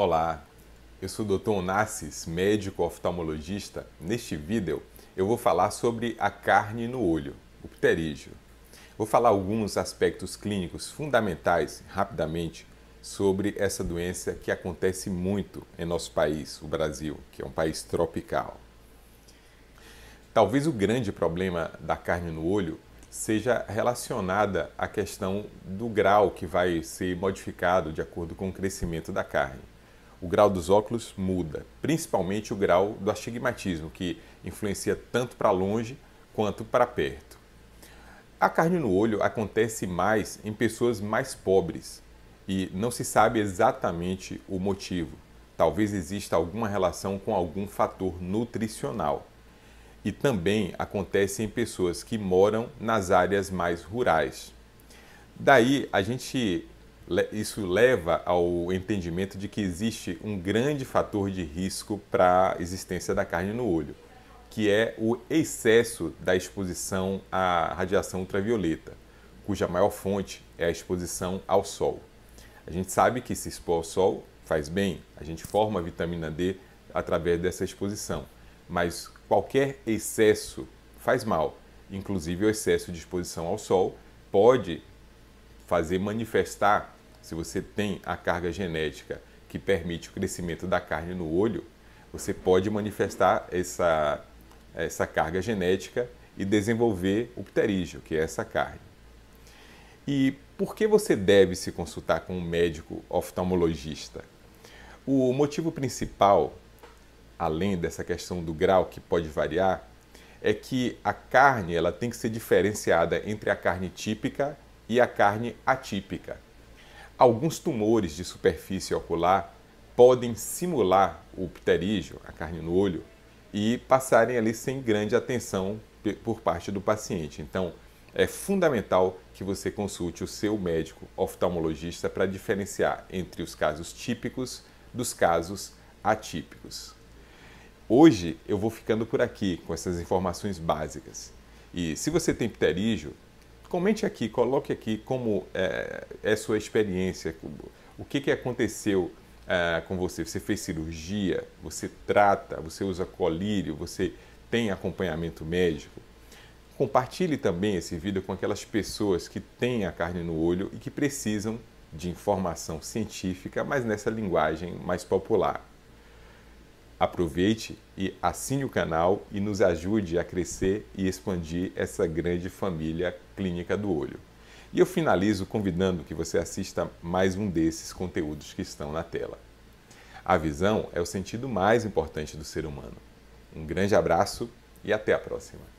Olá, eu sou o Dr. Onassis, médico oftalmologista. Neste vídeo eu vou falar sobre a carne no olho, o pterígio. Vou falar alguns aspectos clínicos fundamentais, rapidamente, sobre essa doença que acontece muito em nosso país, o Brasil, que é um país tropical. Talvez o grande problema da carne no olho seja relacionada à questão do grau que vai ser modificado de acordo com o crescimento da carne o grau dos óculos muda, principalmente o grau do astigmatismo, que influencia tanto para longe quanto para perto. A carne no olho acontece mais em pessoas mais pobres e não se sabe exatamente o motivo. Talvez exista alguma relação com algum fator nutricional. E também acontece em pessoas que moram nas áreas mais rurais. Daí a gente isso leva ao entendimento de que existe um grande fator de risco para a existência da carne no olho, que é o excesso da exposição à radiação ultravioleta, cuja maior fonte é a exposição ao sol. A gente sabe que se expor ao sol faz bem, a gente forma a vitamina D através dessa exposição, mas qualquer excesso faz mal, inclusive o excesso de exposição ao sol pode fazer manifestar se você tem a carga genética que permite o crescimento da carne no olho, você pode manifestar essa, essa carga genética e desenvolver o pterígio, que é essa carne. E por que você deve se consultar com um médico oftalmologista? O motivo principal, além dessa questão do grau que pode variar, é que a carne ela tem que ser diferenciada entre a carne típica e a carne atípica. Alguns tumores de superfície ocular podem simular o pterígio, a carne no olho, e passarem ali sem grande atenção por parte do paciente. Então, é fundamental que você consulte o seu médico oftalmologista para diferenciar entre os casos típicos dos casos atípicos. Hoje eu vou ficando por aqui com essas informações básicas. E se você tem pterígio, Comente aqui, coloque aqui como é, é sua experiência, o que, que aconteceu é, com você. Você fez cirurgia, você trata, você usa colírio, você tem acompanhamento médico. Compartilhe também esse vídeo com aquelas pessoas que têm a carne no olho e que precisam de informação científica, mas nessa linguagem mais popular. Aproveite e assine o canal e nos ajude a crescer e expandir essa grande família clínica do olho. E eu finalizo convidando que você assista mais um desses conteúdos que estão na tela. A visão é o sentido mais importante do ser humano. Um grande abraço e até a próxima!